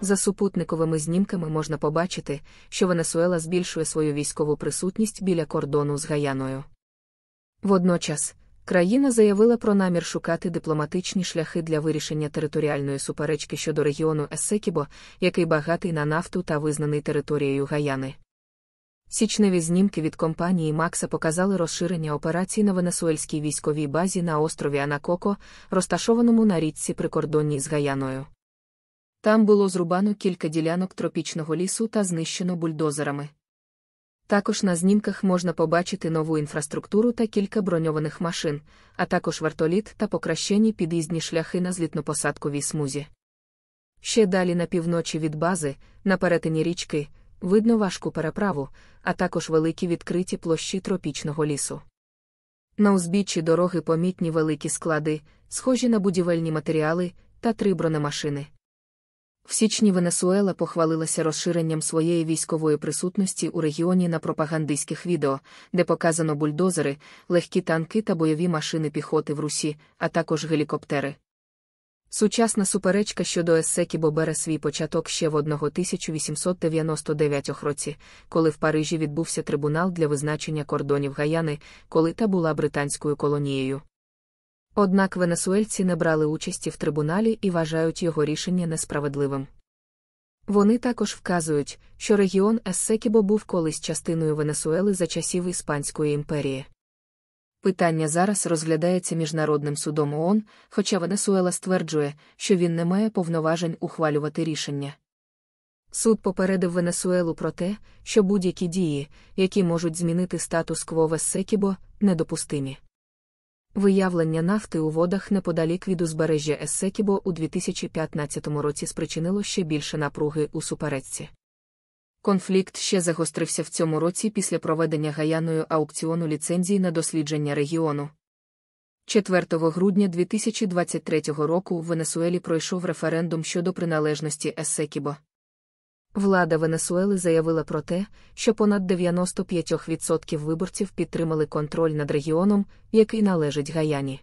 За супутниковими знімками можна побачити, що Венесуела збільшує свою військову присутність біля кордону з Гаяною. Водночас, країна заявила про намір шукати дипломатичні шляхи для вирішення територіальної суперечки щодо регіону Есекібо, який багатий на нафту та визнаний територією Гаяни. Січневі знімки від компанії Макса показали розширення операцій на венесуельській військовій базі на острові Анакоко, розташованому на річці прикордонній з Гаяною. Там було зрубано кілька ділянок тропічного лісу та знищено бульдозерами. Також на знімках можна побачити нову інфраструктуру та кілька броньованих машин, а також вертоліт та покращені під'їздні шляхи на злітнопосадковій смузі. Ще далі на півночі від бази, на перетині річки, видно важку переправу, а також великі відкриті площі тропічного лісу. На узбіччі дороги помітні великі склади, схожі на будівельні матеріали та три бронемашини. В січні Венесуела похвалилася розширенням своєї військової присутності у регіоні на пропагандистських відео, де показано бульдозери, легкі танки та бойові машини піхоти в Русі, а також гелікоптери. Сучасна суперечка щодо Ессекібо бере свій початок ще в 1899 році, коли в Парижі відбувся трибунал для визначення кордонів Гаяни, коли та була британською колонією. Однак венесуельці не брали участі в трибуналі і вважають його рішення несправедливим. Вони також вказують, що регіон Ессекібо був колись частиною Венесуели за часів Іспанської імперії. Питання зараз розглядається міжнародним судом ООН, хоча Венесуела стверджує, що він не має повноважень ухвалювати рішення. Суд попередив Венесуелу про те, що будь-які дії, які можуть змінити статус кво в Ессекібо, недопустимі. Виявлення нафти у водах неподалік від узбережжя Ессекібо у 2015 році спричинило ще більше напруги у суперечці. Конфлікт ще загострився в цьому році після проведення гаяною аукціону ліцензій на дослідження регіону. 4 грудня 2023 року в Венесуелі пройшов референдум щодо приналежності Ессекібо. Влада Венесуели заявила про те, що понад 95% виборців підтримали контроль над регіоном, який належить Гаяні.